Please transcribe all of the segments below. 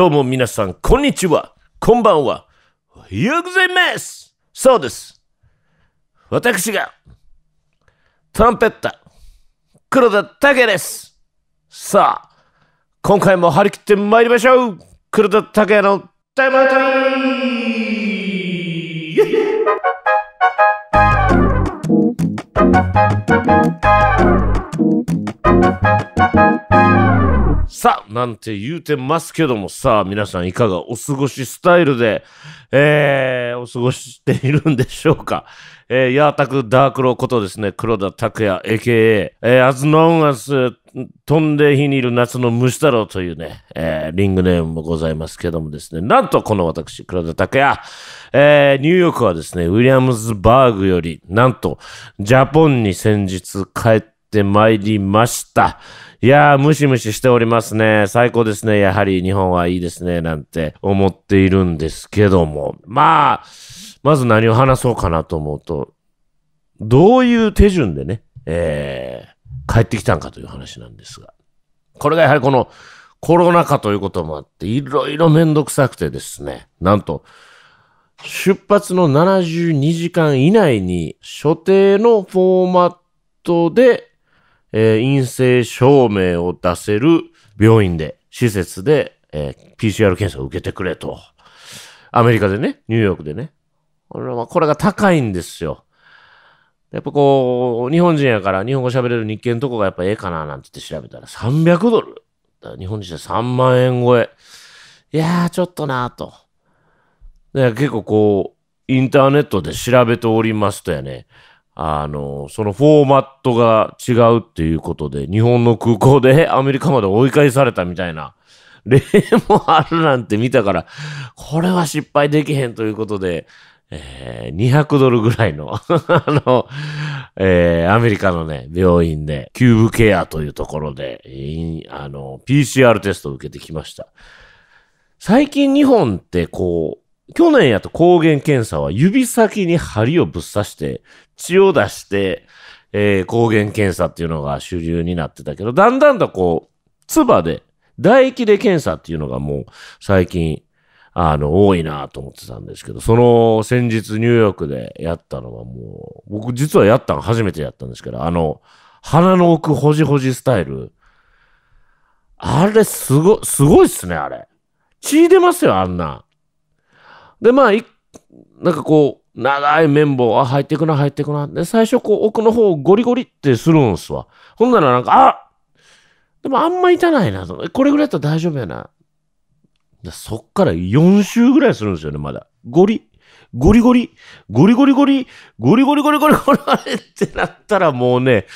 どうも皆さん、こんにちは。こんばんは。おはようございますそうです。私が、トランペッタ、黒田武です。さあ、今回も張り切って参りましょう黒田武也のタイムアウトイさあ、なんて言うてますけども、さあ、皆さんいかがお過ごしスタイルで、えー、お過ごししているんでしょうか。えー、ヤータクダークロことですね、黒田拓也、AKA、えー、as long as 飛んで火にいる夏の虫太郎というね、えー、リングネームもございますけどもですね、なんとこの私、黒田拓也、えー、ニューヨークはですね、ウィリアムズバーグより、なんと、ジャポンに先日帰ってまいりました。いやー、ムシムシしておりますね。最高ですね。やはり日本はいいですね。なんて思っているんですけども。まあ、まず何を話そうかなと思うと、どういう手順でね、えー、帰ってきたんかという話なんですが。これがやはりこのコロナ禍ということもあって、いろいろめんどくさくてですね、なんと、出発の72時間以内に所定のフォーマットでえー、陰性証明を出せる病院で、施設で、えー、PCR 検査を受けてくれと。アメリカでね、ニューヨークでね。これはこれが高いんですよ。やっぱこう、日本人やから日本語喋れる日系のとこがやっぱええかななんて言って調べたら300ドル。日本人で3万円超え。いやー、ちょっとなーと。で結構こう、インターネットで調べておりますとやね、あの、そのフォーマットが違うっていうことで、日本の空港で アメリカまで追い返されたみたいな 例もあるなんて見たから、これは失敗できへんということで、えー、200ドルぐらいの あの、えー、アメリカのね、病院で、キューブケアというところで、あの、PCR テストを受けてきました。最近日本ってこう、去年やと抗原検査は指先に針をぶっ刺して、血を出して、えー、抗原検査っていうのが主流になってたけど、だんだんとこう、唾で、唾液で検査っていうのがもう最近、あの、多いなと思ってたんですけど、その先日ニューヨークでやったのはもう、僕実はやったの初めてやったんですけど、あの、鼻の奥ほじほじスタイル。あれ、すご、すごいっすね、あれ。血出ますよ、あんな。で、まあ、なんかこう、長い綿棒、あ、入ってくな、入ってくな。で、最初、こう、奥の方をゴリゴリってするんすわ。ほんならなんか、あでもあんま痛ないな。これぐらいだったら大丈夫やな。そっから4周ぐらいするんですよね、まだ。ゴリ。ゴリゴリ、ゴリゴリゴリ、ゴリゴリゴリゴリゴリゴリってなったらもうね、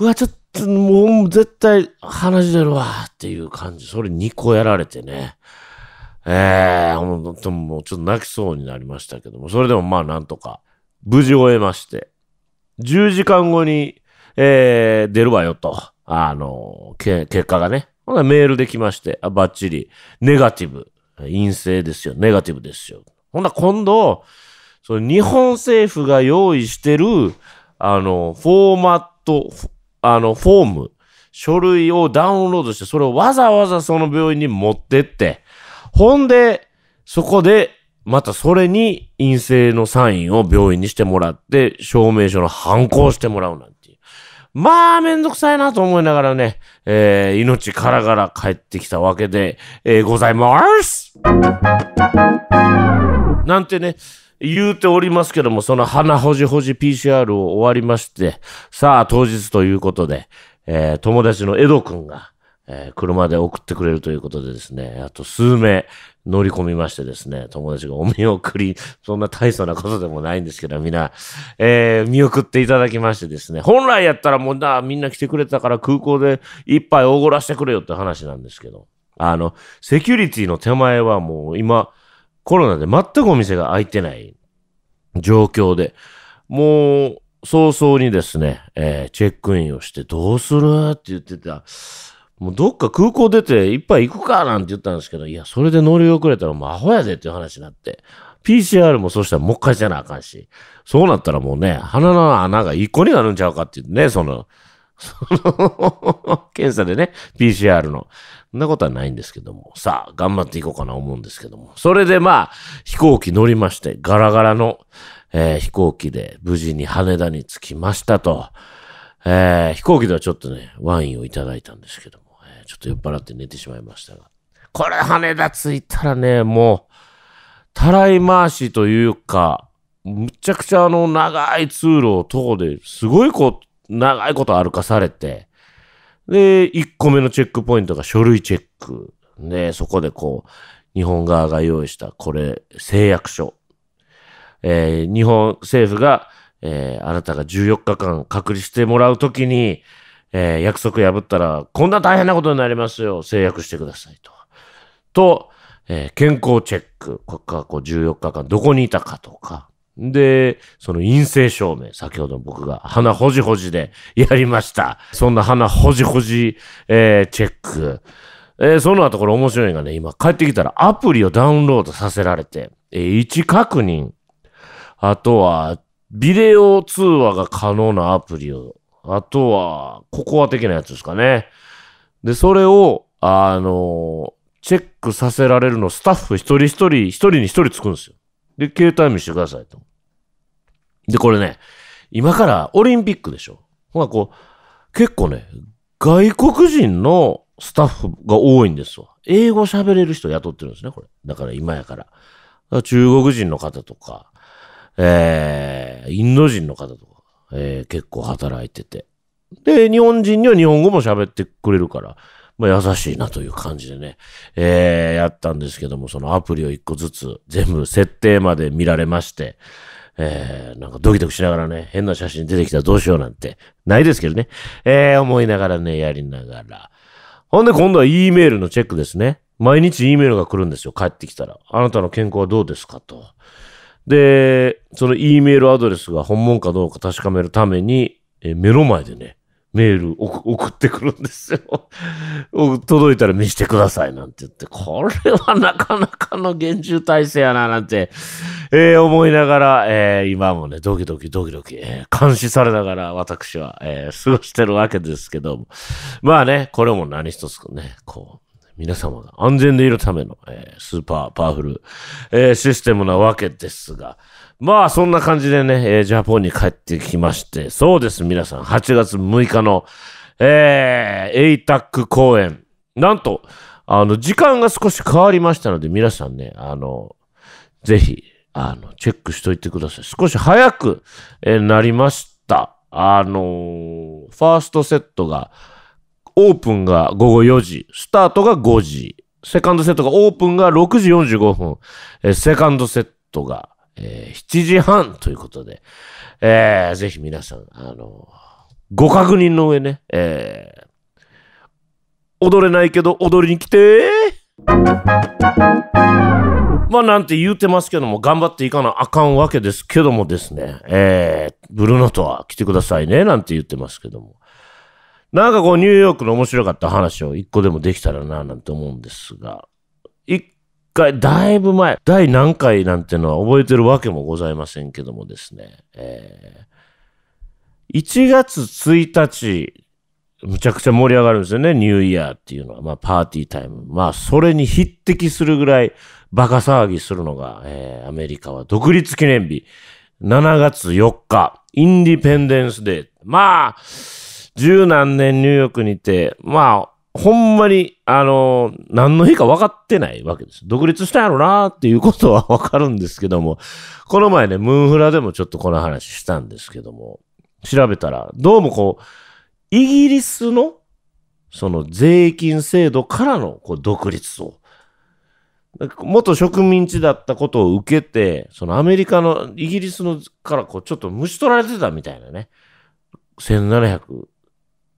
うわ、ちょっともう絶対鼻血出るわっていう感じ。それ2個やられてね。ええー、んと、もうちょっと泣きそうになりましたけども、それでもまあなんとか、無事終えまして、10時間後に、えー、出るわよと、あの、け、結果がね、ほなメールできまして、あ、ッチリネガティブ、陰性ですよ、ネガティブですよ。ほな今度、その日本政府が用意してる、あの、フォーマット、あの、フォーム、書類をダウンロードして、それをわざわざその病院に持ってって、ほんで、そこで、またそれに陰性のサインを病院にしてもらって、証明書の反抗してもらうなんてまあ、めんどくさいなと思いながらね、えー、命からがら帰ってきたわけで、えー、ございますなんてね、言うておりますけども、その鼻ほじほじ PCR を終わりまして、さあ当日ということで、えー、友達の江戸くんが、えー、車で送ってくれるということでですね、あと数名乗り込みましてですね、友達がお見送り、そんな大層なことでもないんですけど、皆、えー、見送っていただきましてですね、本来やったらもうな、みんな来てくれたから空港で一杯おごらせてくれよって話なんですけど、あの、セキュリティの手前はもう今、コロナで全くお店が開いてない状況で、もう、早々にですね、えー、チェックインをしてどうするって言ってたもうどっか空港出ていっぱい行くかなんて言ったんですけど、いや、それで乗り遅れたらもうアホやでっていう話になって。PCR もそうしたらもう一回ゃなあかんし。そうなったらもうね、鼻の穴が一個になるんちゃうかって言ってね、その、その検査でね、PCR の。そんなことはないんですけども。さあ、頑張っていこうかな思うんですけども。それでまあ、飛行機乗りまして、ガラガラの、えー、飛行機で無事に羽田に着きましたと。えー、飛行機ではちょっとね、ワインをいただいたんですけどちょっと酔っ払って寝てしまいましたが。これ、羽田着いたらね、もう、たらい回しというか、むちゃくちゃあの長い通路を徒歩ですごいこう、長いこと歩かされて、で、1個目のチェックポイントが書類チェック。で、そこでこう、日本側が用意したこれ、誓約書。えー、日本政府が、えー、あなたが14日間隔離してもらうときに、えー、約束破ったら、こんな大変なことになりますよ。制約してくださいと。と、えー、健康チェック。ここからこう14日間どこにいたかとか。で、その陰性証明。先ほど僕が鼻ほじほじでやりました。そんな鼻ほじほじ、えー、チェック。えー、その後これ面白いがね、今帰ってきたらアプリをダウンロードさせられて、えー、位置確認。あとは、ビデオ通話が可能なアプリをあとは、ココア的なやつですかね。で、それを、あの、チェックさせられるの、スタッフ一人一人、一人に一人つくんですよ。で、携帯見してくださいと。で、これね、今からオリンピックでしょ。ほら、こう、結構ね、外国人のスタッフが多いんですわ。英語喋れる人雇ってるんですね、これ。だから今やから。から中国人の方とか、えー、インド人の方とか、えー、結構働いてて。で、日本人には日本語も喋ってくれるから、まあ、優しいなという感じでね、えー、やったんですけども、そのアプリを一個ずつ全部設定まで見られまして、えー、なんかドキドキしながらね、変な写真出てきたらどうしようなんて、ないですけどね、えー、思いながらね、やりながら。ほんで今度は E メールのチェックですね。毎日 E メールが来るんですよ、帰ってきたら。あなたの健康はどうですかと。で、その E メールアドレスが本物かどうか確かめるために、え目の前でね、メール送ってくるんですよ。届いたら見せてくださいなんて言って、これはなかなかの厳重体制やななんて、えー、思いながら、えー、今もね、ドキドキドキドキ、えー、監視されながら私は、え過ごしてるわけですけども。まあね、これも何一つね、こう、皆様が安全でいるための、えー、スーパーパワフル、えー、システムなわけですが、まあそんな感じでね、えー、ジャポンに帰ってきまして、そうです皆さん、8月6日の、えー、エイタック公演。なんと、あの、時間が少し変わりましたので、皆さんね、あの、ぜひ、あの、チェックしといてください。少し早く、えー、なりました。あのー、ファーストセットが、オープンが午後4時、スタートが5時、セカンドセットがオープンが6時45分、えー、セカンドセットが、えー、7時半ということで、えー、ぜひ皆さん、あのご確認の上ね、え踊れないけど踊りに来てまあなんて言うてますけども、頑張っていかなあかんわけですけどもですね、えー、ブルーノートは来てくださいね、なんて言ってますけども。なんかこうニューヨークの面白かった話を一個でもできたらななんて思うんですが、一回、だいぶ前、第何回なんてのは覚えてるわけもございませんけどもですね、えー、1月1日、むちゃくちゃ盛り上がるんですよね、ニューイヤーっていうのは、まあパーティータイム。まあそれに匹敵するぐらいバカ騒ぎするのが、えー、アメリカは独立記念日、7月4日、インディペンデンスデー。まあ、十何年ニューヨークにいて、まあ、ほんまに、あの、何の日か分かってないわけです。独立したやろなっていうことは分かるんですけども、この前ね、ムーンフラでもちょっとこの話したんですけども、調べたら、どうもこう、イギリスの、その税金制度からのこう独立を、元植民地だったことを受けて、そのアメリカの、イギリスのからこうちょっと虫取られてたみたいなね。1700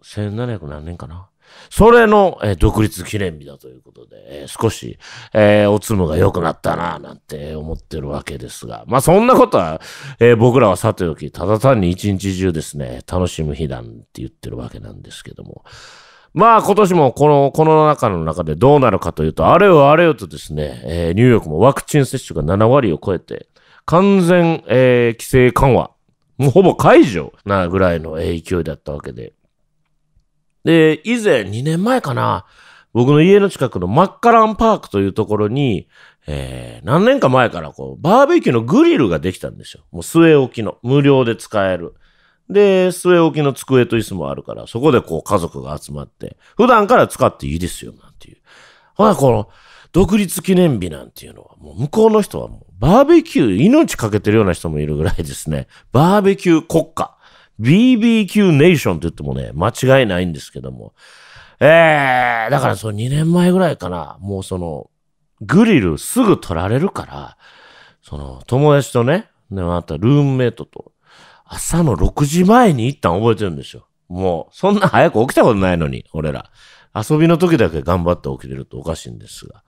1700何年かな。それの、えー、独立記念日だということで、えー、少し、えー、おつむが良くなったな、なんて思ってるわけですが、まあそんなことは、え僕らはさておき、ただ単に一日中ですね、楽しむ日だんて言ってるわけなんですけども、まあ今年もこの、この中の中でどうなるかというと、あれよあれよとですね、えニューヨークもワクチン接種が7割を超えて、完全、え規制緩和、もうほぼ解除なぐらいの勢いだったわけで、で、以前、2年前かな、僕の家の近くのマッカランパークというところに、えー、何年か前からこう、バーベキューのグリルができたんですよ。もう据え置きの。無料で使える。で、据え置きの机と椅子もあるから、そこでこう家族が集まって、普段から使っていいですよ、なんていう。ほら、この、独立記念日なんていうのは、もう向こうの人はもう、バーベキュー命かけてるような人もいるぐらいですね。バーベキュー国家 BBQ ネーションって言ってもね、間違いないんですけども。えー、だからその2年前ぐらいかな、もうその、グリルすぐ取られるから、その、友達とね、ね、あたルームメイトと、朝の6時前に一旦覚えてるんですよ。もう、そんな早く起きたことないのに、俺ら。遊びの時だけ頑張って起きれるとおかしいんですが。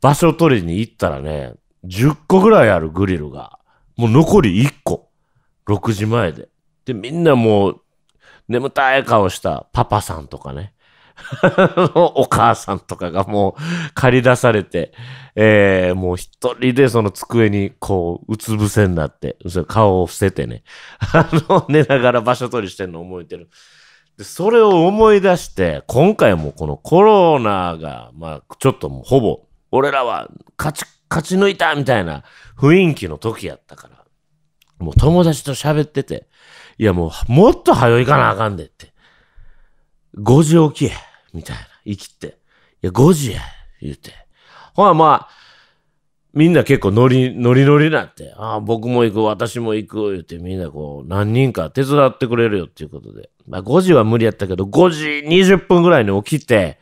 場所取りに行ったらね、10個ぐらいあるグリルが、もう残り1個。6時前で。で、みんなもう、眠たい顔したパパさんとかね。お母さんとかがもう借り出されて、えー、もう一人でその机にこう、うつ伏せになって、それ顔を伏せてね、あの、寝ながら場所取りしてんの覚えてる。で、それを思い出して、今回もこのコロナが、まあ、ちょっともうほぼ、俺らは勝ち、勝ち抜いたみたいな雰囲気の時やったから、もう友達と喋ってて、いやもう、もっと早いかなあかんでって。5時起きや、みたいな。生きて。いや、5時や、言うて。ほら、まあ、みんな結構ノリ、ノリノリなって、ああ、僕も行く、私も行く、言うて、みんなこう、何人か手伝ってくれるよっていうことで。まあ、5時は無理やったけど、5時20分ぐらいに起きて、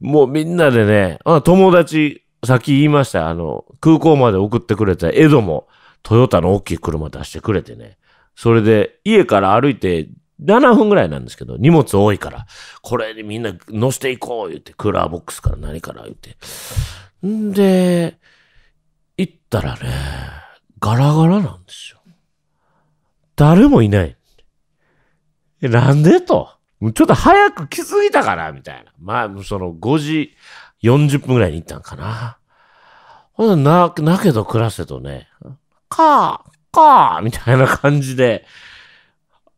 もうみんなでね、あ友達、さっき言いました、あの、空港まで送ってくれた江戸も、トヨタの大きい車出してくれてね。それで、家から歩いて7分ぐらいなんですけど、荷物多いから、これにみんな乗せていこう言って、クーラーボックスから何から言って。んで、行ったらね、ガラガラなんですよ。誰もいない。え、なんでと。ちょっと早く来すぎたから、みたいな。まあ、その5時40分ぐらいに行ったんかな。ほんな、なけど暮らせとね、かあ、かあ、みたいな感じで、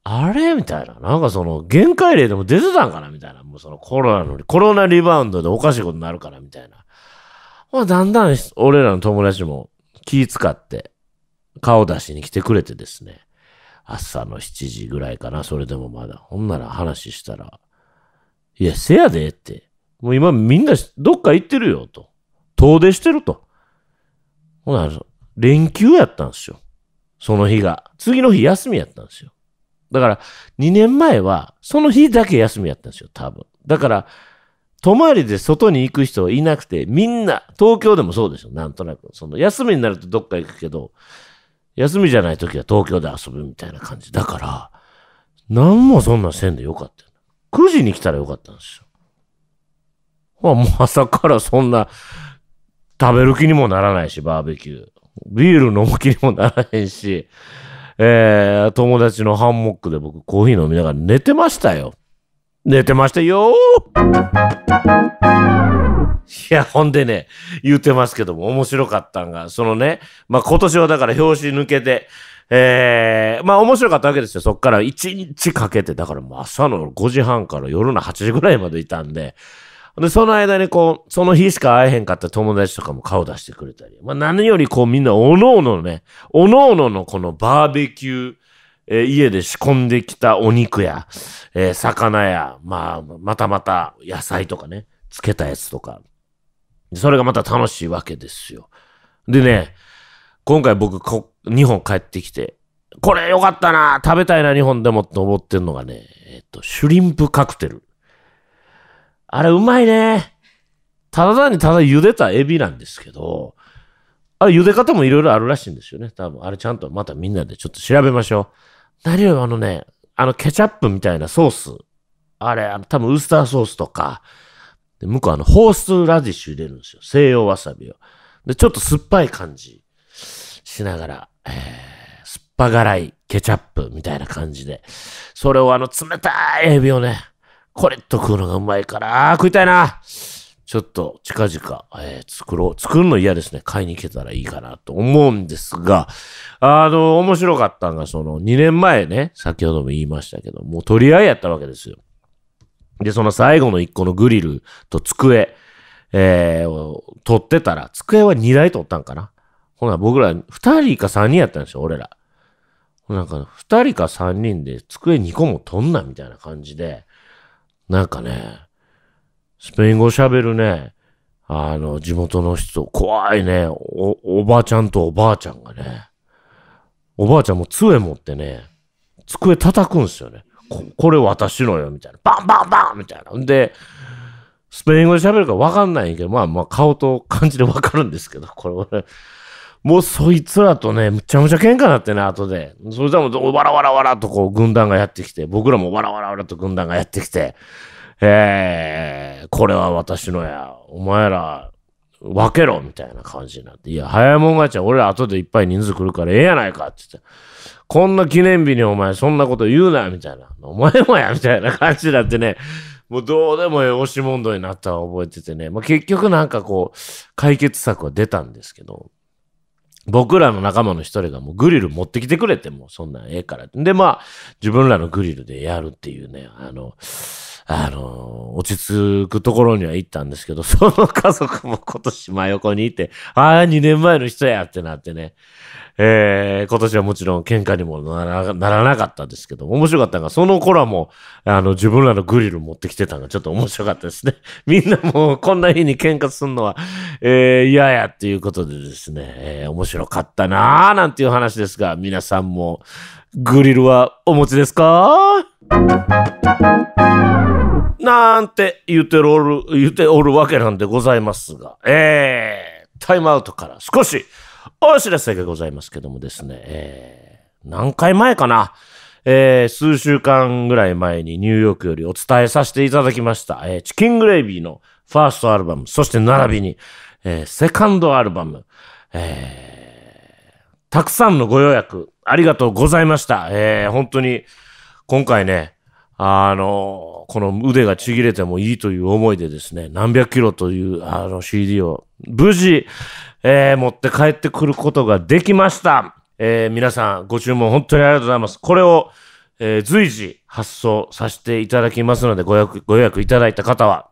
あれみたいな。なんかその、限界例でも出てたんかなみたいな。もうそのコロナの、コロナリバウンドでおかしいことになるから、みたいな。まあ、だんだん俺らの友達も気使って顔出しに来てくれてですね。朝の7時ぐらいかな、それでもまだ。ほんなら話したら、いや、せやでって。もう今みんなどっか行ってるよ、と。遠出してると。ほな、連休やったんですよ。その日が。次の日休みやったんですよ。だから、2年前は、その日だけ休みやったんですよ、多分。だから、泊まりで外に行く人はいなくて、みんな、東京でもそうでしょ、なんとなく。その、休みになるとどっか行くけど、休みじゃない時は東京で遊ぶみたいな感じ。だから、何もそんなせんでよかったよ。9時に来たらよかったんですよ。まあ、もう朝からそんな、食べる気にもならないし、バーベキュー。ビール飲む気にもならへんし、えー、友達のハンモックで僕コーヒー飲みながら寝てましたよ。寝てましたよいや、ほんでね、言うてますけども、面白かったんが、そのね、まあ、今年はだから表紙抜けて、えー、まあ面白かったわけですよ。そっから1日かけて、だからもう朝の5時半から夜の8時ぐらいまでいたんで、で、その間にこう、その日しか会えへんかった友達とかも顔出してくれたり、まあ何よりこうみんなおのおのね、おのおののこのバーベキュー、えー、家で仕込んできたお肉や、えー、魚や、まあ、またまた野菜とかね、漬けたやつとか。それがまた楽しいわけですよ。でね、今回僕こ、日本帰ってきて、これよかったな、食べたいな、日本でもって思ってんのがね、えっと、シュリンプカクテル。あれうまいね。ただ単にただ茹でたエビなんですけど、あれ茹で方もいろいろあるらしいんですよね。多分あれちゃんとまたみんなでちょっと調べましょう。何よりあのね、あのケチャップみたいなソース。あれ、あの多分ウスターソースとか、で向こうあのホースラディッシュ入れるんですよ。西洋わさびを。で、ちょっと酸っぱい感じしながら、えー、酸っぱ辛いケチャップみたいな感じで、それをあの冷たいエビをね、これと食うのがうまいから、食いたいな。ちょっと近々、えー、作ろう。作るの嫌ですね。買いに行けたらいいかなと思うんですが、あの、面白かったのが、その2年前ね、先ほども言いましたけど、もう取り合いやったわけですよ。で、その最後の1個のグリルと机、えー、を取ってたら、机は2台取ったんかな。ほな、僕ら2人か3人やったんですよ、俺ら。なんか、2人か3人で机2個も取んなみたいな感じで、なんかね、スペイン語喋るね、あの、地元の人、怖いね、お、おばあちゃんとおばあちゃんがね、おばあちゃんも杖持ってね、机叩くんすよね。ここれ私のよ、みたいな。バンバンバンみたいな。んで、スペイン語で喋るか分かんないんやけど、まあまあ顔と感じで分かるんですけど、これもうそいつらとね、むちゃむちゃ喧嘩になってね、後で。それでもう、わらわらわらとこう、軍団がやってきて、僕らもわらわらわらと軍団がやってきて、えー、これは私のや、お前ら、分けろみたいな感じになって、いや、早いもん勝ちは俺ら後でいっぱい人数来るからええやないかって言って、こんな記念日にお前そんなこと言うな、みたいな。お前もや、みたいな感じになってね、もうどうでもええ押し問答になった覚えててね、まあ、結局なんかこう、解決策は出たんですけど、僕らの仲間の一人がもうグリル持ってきてくれても、そんなんええから。で、まあ、自分らのグリルでやるっていうね、あの、あの、落ち着くところには行ったんですけど、その家族も今年真横にいて、ああ、2年前の人やってなってね。えー、今年はもちろん喧嘩にもならならなかったですけど、面白かったのが、その頃はもう、あの、自分らのグリル持ってきてたのがちょっと面白かったですね。みんなもう、こんな日に喧嘩するのは、えー、嫌やっていうことでですね、えー、面白かったなぁ、なんていう話ですが、皆さんも、グリルはお持ちですかなんて言っておる、言っておるわけなんでございますが、えー、タイムアウトから少し、お知らせがございますけどもですね、えー、何回前かな、えー、数週間ぐらい前にニューヨークよりお伝えさせていただきました、えー、チキングレイビーのファーストアルバム、そして並びに、えー、セカンドアルバム、えー、たくさんのご予約、ありがとうございました。えー、本当に、今回ね、あの、この腕がちぎれてもいいという思いでですね、何百キロというあの CD を無事、えー、持って帰ってくることができました。えー、皆さんご注文本当にありがとうございます。これを、えー、随時発送させていただきますので、ご予約ご予約いただいた方は、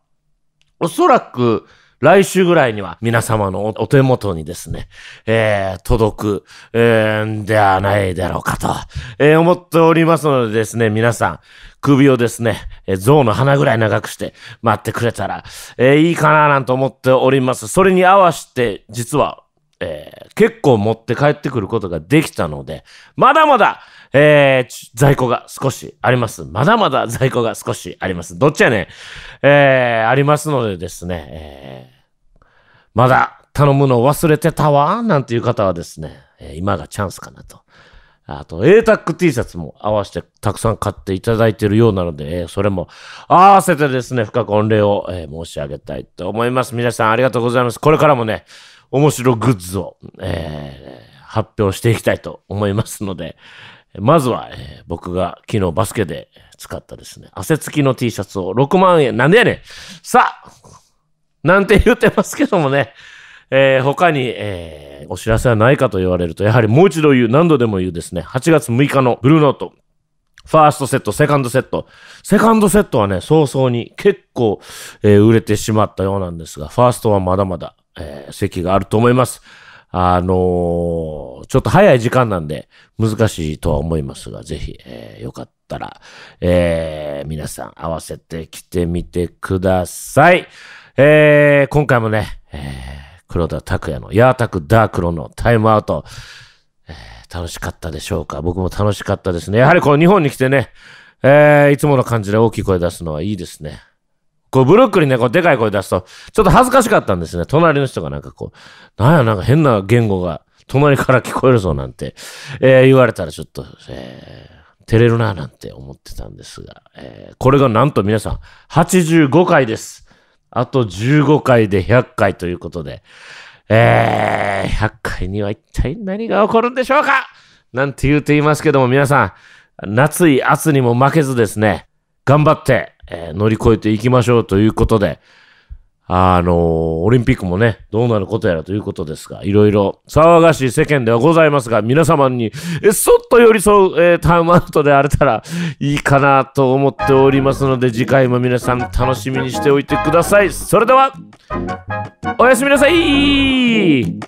おそらく、来週ぐらいには皆様のお手元にですね、えー、届く、えー、ではないだろうかと、えー、思っておりますのでですね、皆さん、首をですね、えー、象の鼻ぐらい長くして待ってくれたら、えー、いいかななんて思っております。それに合わせて、実は、えー、結構持って帰ってくることができたので、まだまだ、えー、在庫が少しあります。まだまだ在庫が少しあります。どっちやねん。えー、ありますのでですね、えー、まだ頼むの忘れてたわ、なんていう方はですね、えー、今がチャンスかなと。あと、a タック T シャツも合わせてたくさん買っていただいているようなので、えー、それも合わせてですね、深く御礼を、えー、申し上げたいと思います。皆さんありがとうございます。これからもね、面白グッズを、えー、発表していきたいと思いますので、まずは、えー、僕が昨日バスケで使ったですね、汗付きの T シャツを6万円、なんでやねんさあなんて言ってますけどもね、えー、他に、えー、お知らせはないかと言われると、やはりもう一度言う、何度でも言うですね、8月6日のブルーノート、ファーストセット、セカンドセット。セカンドセットはね、早々に結構、えー、売れてしまったようなんですが、ファーストはまだまだ、えー、席があると思います。あのー、ちょっと早い時間なんで難しいとは思いますが、ぜひ、えー、よかったら、えー、皆さん合わせて来てみてください。えー、今回もね、えー、黒田拓也のヤータクダークロのタイムアウト、えー、楽しかったでしょうか僕も楽しかったですね。やはりこの日本に来てね、えー、いつもの感じで大きい声出すのはいいですね。こうブロックにね、こうでかい声出すと、ちょっと恥ずかしかったんですね。隣の人がなんかこう、なんやなんか変な言語が隣から聞こえるぞなんて、えー、言われたらちょっと、えー、照れるななんて思ってたんですが、えー、これがなんと皆さん、85回です。あと15回で100回ということで、えー、100回には一体何が起こるんでしょうかなんて言うて言いますけども皆さん、夏い圧にも負けずですね、頑張ってえー、乗り越えていきましょうということで、あのー、オリンピックもね、どうなることやらということですが、いろいろ騒がしい世間ではございますが、皆様に、え、そっと寄り添う、えー、タイムアウトであれたらいいかなと思っておりますので、次回も皆さん楽しみにしておいてください。それでは、おやすみなさい